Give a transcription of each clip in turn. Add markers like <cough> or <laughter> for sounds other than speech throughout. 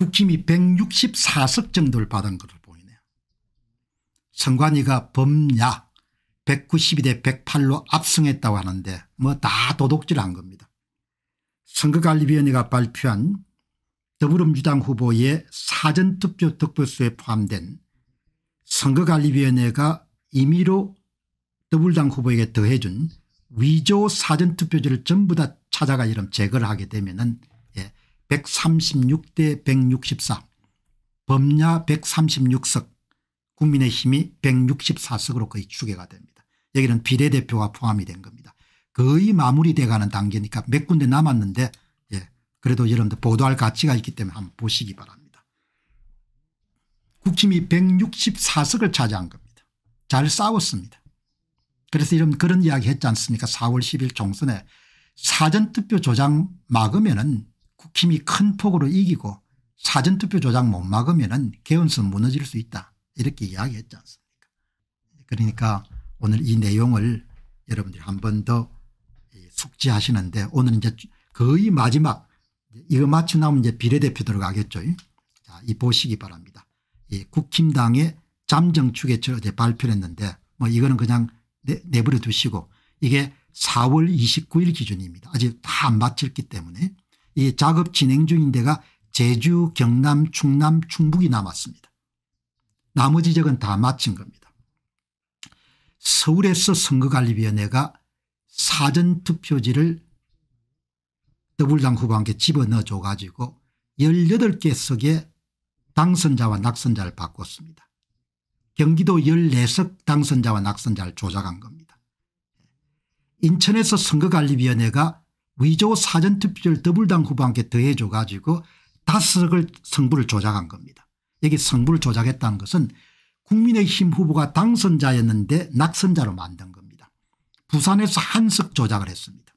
국힘이 164석 정도를 받은 것을 보이네요. 선관위가 범야 192대 108로 압승했다고 하는데 뭐 다 도둑질한 겁니다. 선거관리위원회가 발표한 더불어민주당 후보의 사전투표 득표수에 포함된 선거관리위원회가 임의로 더불당 후보에게 더해준 위조 사전투표지를 전부 다 찾아가 이름 제거를 하게 되면 은 136대 164범야 136석 국민의힘이 164석으로 거의 추계가 됩니다. 여기는 비례대표가 포함이 된 겁니다. 거의 마무리돼가는 단계니까 몇 군데 남았는데 예, 그래도 여러분들 보도할 가치가 있기 때문에 한번 보시기 바랍니다. 국힘이 164석을 차지한 겁니다. 잘 싸웠습니다. 그래서 이런 그런 이야기 했지 않습니까 4월 10일 총선에 사전투표 조장 막으면 은 국힘이 큰 폭으로 이기고 사전투표 조작 못 막으면 개헌선 무너질 수 있다 이렇게 이야기했지 않습니까 그러니까 오늘 이 내용을 여러분들이 한 번더 예, 숙지하시는데 오늘 이제 거의 마지막 이거 마치 나면 이제 비례대표 들어가겠죠. 자, 이 보시기 바랍니다. 이 예, 국힘당의 잠정추계처 어제 발표를 했는데 뭐 이거는 그냥 내, 버려 두시고 이게 4월 29일 기준입니다. 아직 다안 마쳤기 때문에 이 작업 진행 중인 데가 제주, 경남, 충남, 충북이 남았습니다. 나머지 지역은 다 마친 겁니다. 서울에서 선거관리위원회가 사전투표지를 더불당 후보한테 집어넣어줘 가지고 18개 석에 당선자와 낙선자를 바꿨습니다. 경기도 14석 당선자와 낙선자를 조작한 겁니다. 인천에서 선거관리위원회가 위조 사전투표를 더블당 후보한테 더해줘 가지고 다섯 을 성부를 조작한 겁니다. 여기 성부를 조작했다는 것은 국민의힘 후보가 당선자였는데 낙선자로 만든 겁니다. 부산에서 한석 조작을 했습니다.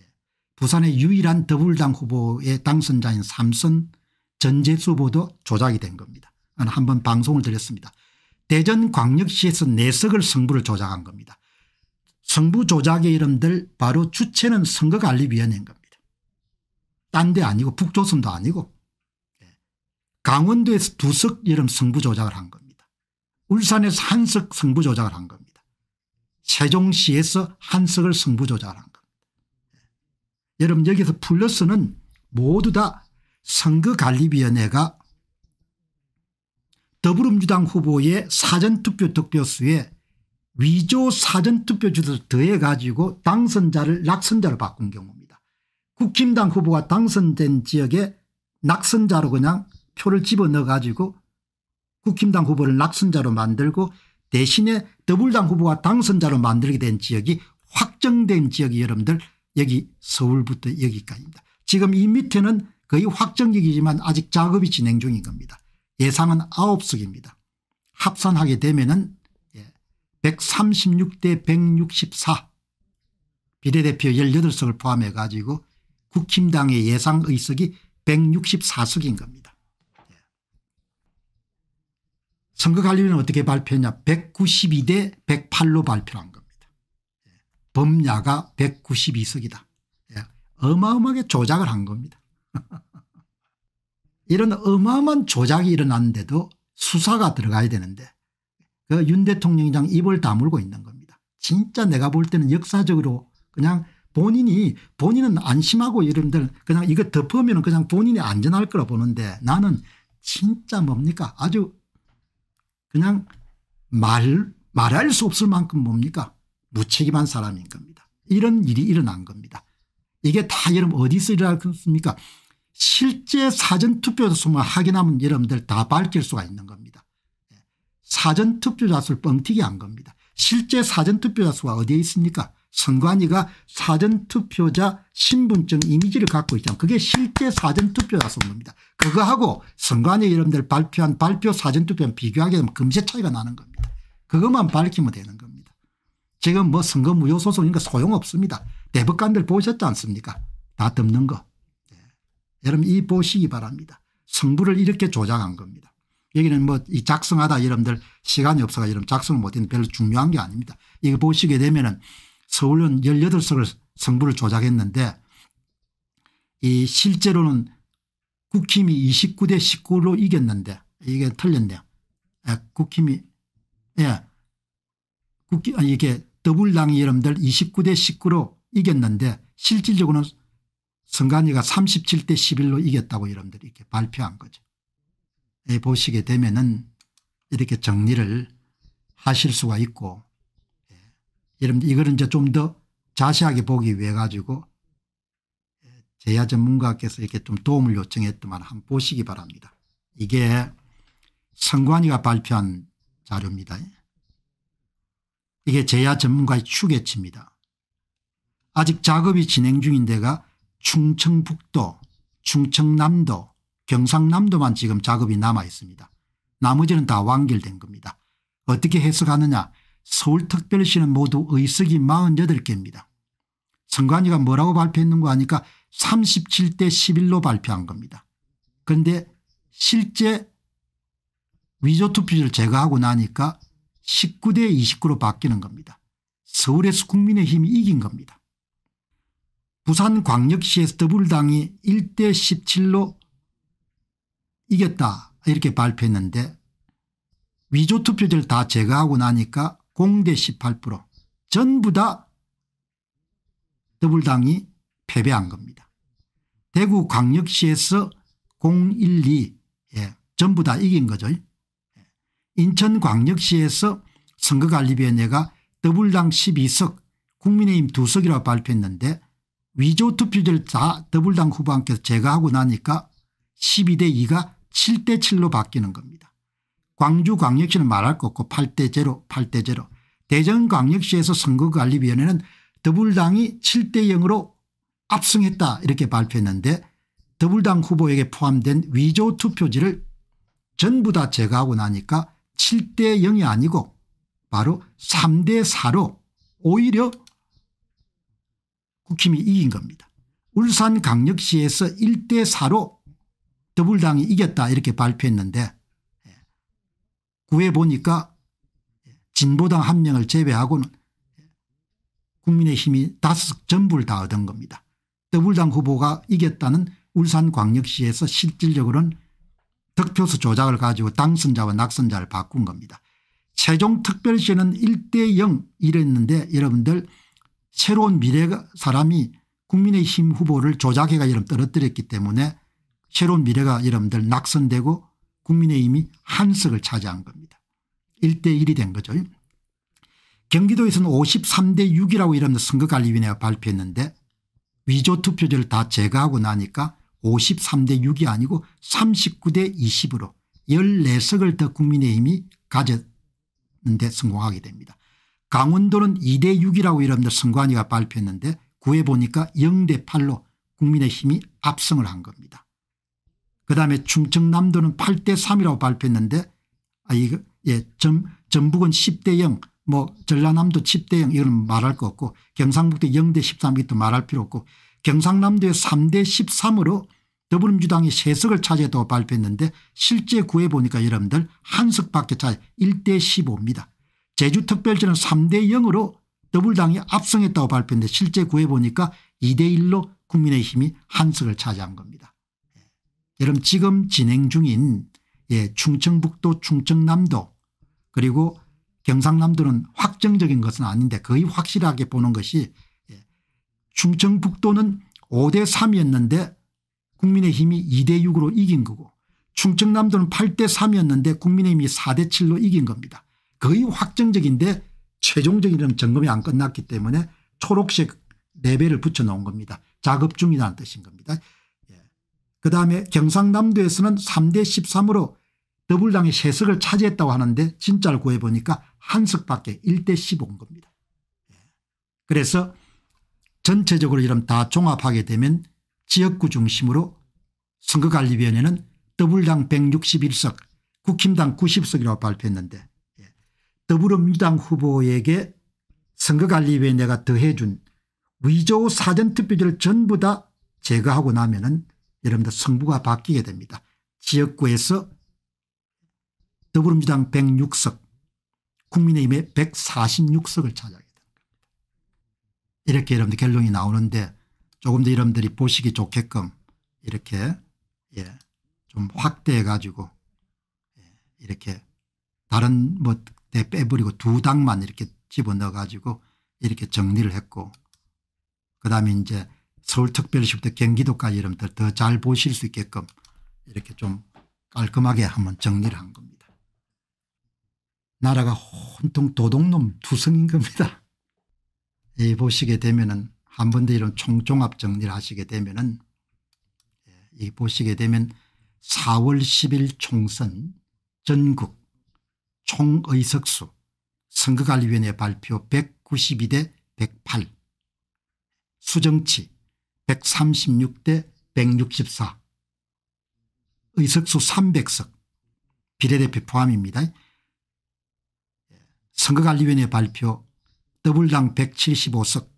예. 부산의 유일한 더블당 후보의 당선자인 삼선 전재수 후보도 조작이 된 겁니다. 한 번 방송을 드렸습니다. 대전광역시에서 내석을 네 성부를 조작한 겁니다. 정부 조작의 이름들 바로 주체는 선거관리위원회인 겁니다. 딴 데 아니고 북조선도 아니고 예. 강원도에서 두 석 이름 성부 조작을 한 겁니다. 울산에서 한 석 성부 조작을 한 겁니다. 세종시에서 한석을 성부 조작을 한 겁니다. 예. 여러분 여기서 플러스는 모두 다 선거관리위원회가 더불어민주당 후보의 사전투표 득표수에 위조 사전투표지도 더해 가지고 당선자를 낙선자로 바꾼 경우입니다. 국힘당 후보가 당선된 지역에 낙선자로 그냥 표를 집어넣어 가지고 국힘당 후보를 낙선자로 만들고 대신에 더불당 후보가 당선자로 만들게 된 지역이 확정된 지역이 여러분들 여기 서울부터 여기까지입니다. 지금 이 밑에는 거의 확정기이지만 아직 작업이 진행 중인 겁니다. 예상은 9석입니다. 합산하게 되면 은 136대 164 비례대표 18석을 포함해 가지고 국힘당의 예상 의석이 164석인 겁니다. 예. 선거관리는 어떻게 발표했냐 192대 108로 발표한 겁니다. 예. 범야가 192석이다. 예. 어마어마하게 조작을 한 겁니다. <laughs> 이런 어마어마한 조작이 일어났는데도 수사가 들어가야 되는데 그윤 대통령이 그 입을 다물고 있는 겁니다. 진짜 내가 볼 때는 역사적으로 그냥 본인이 본인은 안심하고 이런들 그냥 이거 덮으면 그냥 본인이 안전할 거라 보는데 나는 진짜 뭡니까 아주 그냥 말 말할 수 없을 만큼 뭡니까 무책임한 사람인 겁니다. 이런 일이 일어난 겁니다. 이게 다 여러분 어디서 일어났습니까 실제 사전투표에서만 확인하면 여러분들 다 밝힐 수가 있는 겁니다. 사전투표자 수를 뻥튀기 한 겁니다. 실제 사전투표자 수가 어디에 있습니까 선관위가 사전투표자 신분증 이미지를 갖고 있잖아요. 그게 실제 사전투표자 수인 겁니다. 그거하고 선관위 여러분들 발표한 발표 사전투표는 비교하게 되면 금세 차이가 나는 겁니다. 그것만 밝히면 되는 겁니다. 지금 뭐 선거 무효 소송인가 소용없습니다. 대법관들 보셨지 않습니까 다 덮는 거. 네. 여러분 이 보시기 바랍니다. 성부를 이렇게 조장한 겁니다. 여기는 뭐 이 작성하다 여러분들 시간이 없어가 여러분 작성을 못했는데 별로 중요한 게 아닙니다. 이거 보시게 되면은 서울은 18석을 성부를 조작했는데 이 실제로는 국힘이 29대 19로 이겼는데 이게 틀렸네요. 예, 국힘이 예. 국기 아니 이게 더불당이 여러분들 29대 19로 이겼는데 실질적으로는 선관위가 37대 11로 이겼다고 여러분들 이렇게 발표한 거죠. 보시게 되면은 이렇게 정리를 하실 수가 있고 예. 여러분들 이거는 이제 좀 더 자세하게 보기 위해 가지고 예, 제야 전문가께서 이렇게 좀 도움을 요청했더만 한번 보시기 바랍니다. 이게 선관위가 발표한 자료입니다. 이게 제야 전문가의 추계치입니다. 아직 작업이 진행 중인 데가 충청북도, 충청남도, 경상남도만 지금 작업이 남아 있습니다. 나머지는 다 완결된 겁니다. 어떻게 해석하느냐 서울특별시는 모두 의석이 48개입니다. 선관위가 뭐라고 발표했는 가하니까 37대 11로 발표한 겁니다. 그런데 실제 위조투표를 제거하고 나니까 19대 29로 바뀌는 겁니다. 서울에서 국민의힘이 이긴 겁니다. 부산광역시에서 더불당이 1대 17로 이겼다 이렇게 발표했는데 위조 투표지를 다 제거하고 나니까 공대 18% 전부 다 더불당이 패배한 겁니다. 대구 광역시에서 012 예, 전부 다 이긴 거죠. 예. 인천광역시에서 선거관리위원회가 더불당 12석 국민의힘 2석이라고 발표했는데 위조 투표지를 다 더불당 후보한께서 제거하고 나니까 12대 2가 7대 7로 바뀌는 겁니다. 광주광역시는 말할 것 없고 8대 0 8대 0 대전광역시에서 선거관리위원회는 더불당이 7대 0으로 압승했다 이렇게 발표했는데 더불당 후보에게 포함된 위조 투표지를 전부 다 제거하고 나니까 7대 0이 아니고 바로 3대 4로 오히려 국힘이 이긴 겁니다. 울산 강력시에서 1대 4로 더불당이 이겼다 이렇게 발표했는데 예, 구해 보니까 진보당 한 명을 제외하고는 예, 국민의힘이 다섯 전부를 다 얻은 겁니다. 더불당 후보가 이겼다는 울산광역시에서 실질적으로는 득표수 조작을 가지고 당선자와 낙선자를 바꾼 겁니다. 최종 특별시는 1대0 이랬는데 여러분들 새로운 미래 사람이 국민의힘 후보를 조작해가 이러 떨어뜨렸기 때문에 새로운 미래가 여러분들 낙선되고 국민의힘이 한석을 차지한 겁니다. 1대1이 된 거죠. 경기도에서는 53대 6이라고 이러면서 선거관리위원회가 발표했는데 위조 투표제를 다 제거하고 나니까 53대 6이 아니고 39대 20으로 14석을 더 국민의힘이 가졌는데 성공하게 됩니다. 강원도는 2대 6이라고 이러면서 선관위가 발표했는데 구해보니까 0대 8로 국민의힘이 압승을 한 겁니다. 그다음에 충청남도는 8대 3이라고 발표했는데 아 이거 예, 전, 전북은 10대 0, 뭐 전라남도 10대 0 이건 말할 거 없고 경상북도 0대 13 이것도 말할 필요 없고 경상남도의 3대 13으로 더불어민주당이 세석을 차지했다고 발표했는데 실제 구해보니까 여러분들 한 석밖에 차지 1대 15입니다. 제주특별시는 3대 0으로 더불당이 압승했다고 발표했는데 실제 구해보니까 2대 1로 국민의힘이 한 석을 차지한 겁니다. 여러분 지금 진행 중인 예, 충청북도 충청남도 그리고 경상남도는 확정적인 것은 아닌데 거의 확실하게 보는 것이 예, 충청북도는 5대 3이었는데 국민의힘이 2대 6으로 이긴 거고 충청남도는 8대 3이었는데 국민의힘이 4대 7로 이긴 겁니다. 거의 확정적인데 최종적인 점검이 안 끝났기 때문에 초록색 4배를 붙여놓은 겁니다. 작업 중이라는 뜻인 겁니다. 그다음에 경상남도에서는 3대 13으로 더불당이 세석을 차지했다고 하는데 진짜를 구해보니까 한 석밖에 1대 15인 겁니다. 예. 그래서 전체적으로 이런 다 종합하게 되면 지역구 중심으로 선거관리위원회는 더불당 161석 국힘당 90석이라고 발표했는데 예. 더불어민주당 후보에게 선거관리위원회가 더해준 위조 사전투표지를 전부 다 제거하고 나면 은 여러분들 성부가 바뀌게 됩니다. 지역구에서 더불어민주당 106석 국민의힘의 146석을 차지하게 됩니다. 이렇게 여러분들 결론이 나오는데 조금 더 여러분들이 보시기 좋게끔 이렇게 예, 좀 확대해 가지고 예, 이렇게 다른 뭐때 빼버리고 두 당만 이렇게 집어넣어 가지고 이렇게 정리를 했고 그다음에 이제 서울특별시부터 경기도까지 여러분들더 잘 보실 수 있게끔 이렇게 좀 깔끔하게 한번 정리를 한 겁니다. 나라가 온통 도둑놈 두성인 겁니다. 이 <laughs> 예, 보시게 되면은 한 번 더 이런 총종합 정리를 하시게 되면은 예, 이 보시게 되면 4월 10일 총선 전국 총의석수 선거관리위원회 발표 192대 108 수정치 136대 164 의석수 300석 비례대표 포함입니다. 선거관리위원회 발표 더블당 175석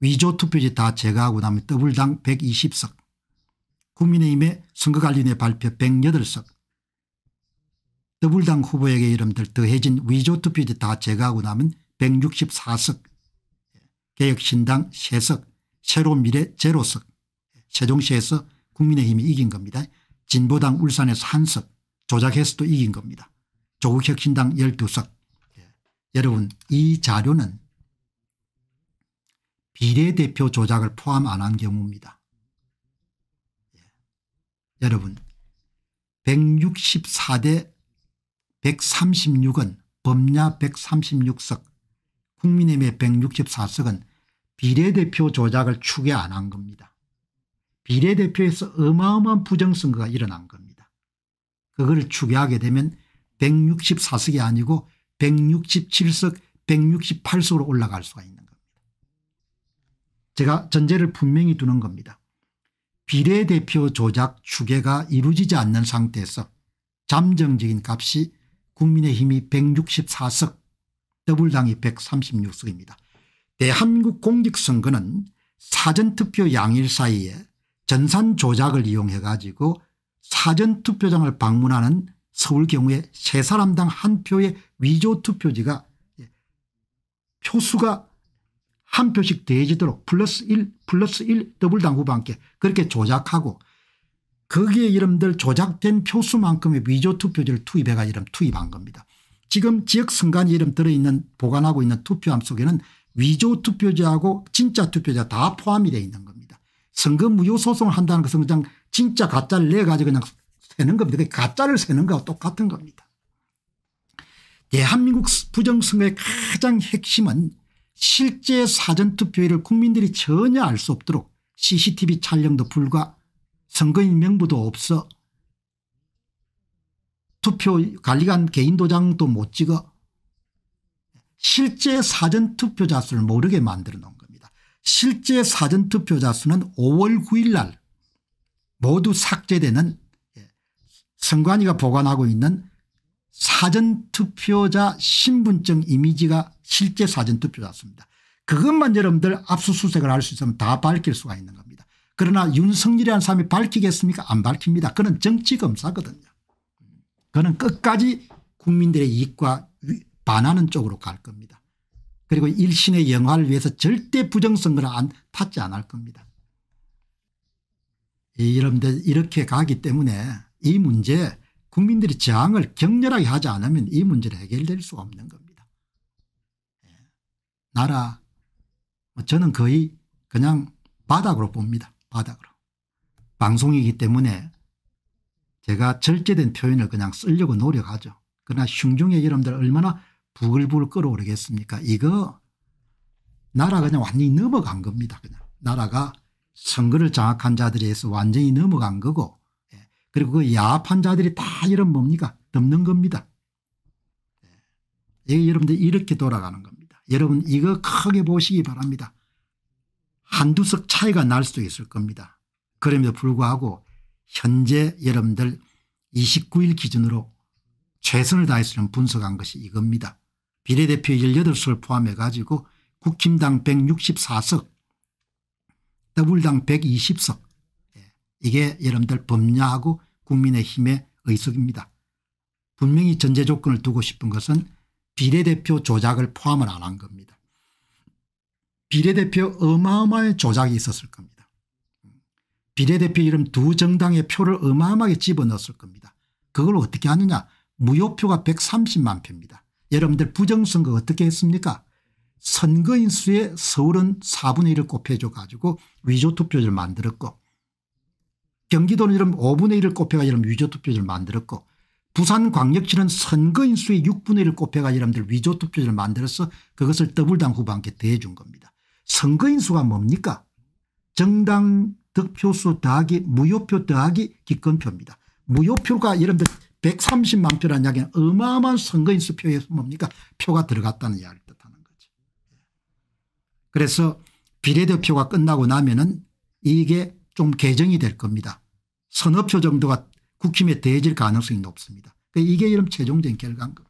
위조투표지 다 제거하고 나면 더블당 120석 국민의힘의 선거관리위원회 발표 108석 더블당 후보에게 이름들 더해진 위조투표지 다 제거하고 나면 164석 개혁신당 3석 새로운 미래 제로석 세종시에서 국민의힘이 이긴 겁니다. 진보당 울산에서 한석 조작해서도 이긴 겁니다. 조국혁신당 12석 예. 여러분 이 자료는 비례대표 조작을 포함 안 한 경우입니다. 예. 여러분 164대 136은 법야 136석 국민의힘의 164석은 비례대표 조작을 추계 안 한 겁니다. 비례대표에서 어마어마한 부정선거가 일어난 겁니다. 그걸 추계하게 되면 164석이 아니고 167석 168석으로 올라갈 수가 있는 겁니다. 제가 전제를 분명히 두는 겁니다. 비례대표 조작 추계가 이루어지지 않는 상태에서 잠정적인 값이 국민의힘이 164석 더블당이 136석입니다. 대한국 공직선거는 사전투표 양일 사이에 전산 조작을 이용해 가지고 사전투표장을 방문하는 서울 경우에 세 사람당 한 표의 위조투표지가 표수가 한 표씩 되지도록 플러스 1 플러스 1 더블 당구와 함께 그렇게 조작하고 거기에 이름들 조작된 표수만큼의 위조투표지를 투입해가 이름 투입한 겁니다. 지금 지역선관 이름 들어있는 보관하고 있는 투표함 속에는 위조 투표자하고 진짜 투표자 다 포함이 되어 있는 겁니다. 선거 무효 소송을 한다는 것은 그냥 진짜 가짜를 내 가지고 그냥 세는 겁니다. 가짜를 세는 거와 똑같은 겁니다. 대한민국 부정선거의 가장 핵심은 실제 사전투표율을 국민들이 전혀 알 수 없도록 CCTV 촬영도 불과 선거인 명부도 없어 투표 관리관 개인 도장도 못 찍어 실제 사전투표자 수를 모르게 만들어 놓은 겁니다. 실제 사전투표자 수는 5월 9일 날 모두 삭제되는 예, 선관위가 보관하고 있는 사전투표자 신분증 이미지가 실제 사전투표자 수입니다. 그것만 여러분들 압수수색을 할 수 있으면 다 밝힐 수가 있는 겁니다. 그러나 윤석열이라는 사람이 밝히겠습니까 안 밝힙니다. 그는 정치검사거든요. 그는 끝까지 국민들의 이익과 반하는 쪽으로 갈 겁니다. 그리고 일신의 영화를 위해서 절대 부정선거를 안, 탔지 않을 겁니다. 여러분들 이렇게 가기 때문에 이 문제 국민들이 저항을 격렬하게 하지 않으면 이 문제는 해결될 수 없는 겁니다. 예. 나라 뭐 저는 거의 그냥 바닥으로 봅니다. 바닥으로. 방송이기 때문에 제가 절제된 표현을 그냥 쓰려고 노력하죠. 그러나 흉중에 여러분들 얼마나 부글부글 끓어오르겠습니까 이거 나라 그냥 완전히 넘어간 겁니다. 그냥 나라가 선거를 장악한 자들에 의해서 완전히 넘어간 거고 예. 그리고 그 야합한 자들이 다 이런 뭡니까 덮는 겁니다. 예, 여러분들 이렇게 돌아가는 겁니다. 여러분 이거 크게 보시기 바랍니다. 한두 석 차이가 날 수도 있을 겁니다. 그럼에도 불구하고 현재 여러분들 29일 기준으로 최선을 다해서는 분석한 것이 이겁니다. 비례대표 18석을 포함해 가지고 국힘당 164석 더블당 120석 이게 여러분들 법야하고 국민의힘의 의석입니다. 분명히 전제 조건을 두고 싶은 것은 비례대표 조작을 포함을 안 한 겁니다. 비례대표 어마어마한 조작이 있었을 겁니다. 비례대표 이름 두 정당의 표를 어마어마하게 집어넣었을 겁니다. 그걸 어떻게 하느냐 무효표가 130만 표입니다. 여러분들 부정선거 어떻게 했습니까 선거인 수에 서울은 4분의 1을 곱해줘 가지고 위조투표지를 만들었고 경기도는 이런 5분의 1을 곱해가지고 위조투표지를 만들었고 부산광역시는 선거인 수의 6분의 1을 곱해가지고 여러분들 위조투표지를 만들어서 그것을 더블당 후보한테 대해준 겁니다. 선거인 수가 뭡니까 정당 득표수 더하기 무효표 더하기 기권표입니다. 무효표가 여러분들 130만 표라는 이야기는 어마어마한 선거인수 표에서 뭡니까 표가 들어갔다는 이야기를 뜻하는 거죠. 그래서 비례대표가 끝나고 나면은 이게 좀 개정이 될 겁니다. 선거표 정도가 국힘에 대해질 가능성이 높습니다. 그러니까 이게 이런 최종적인 결과인 겁니다.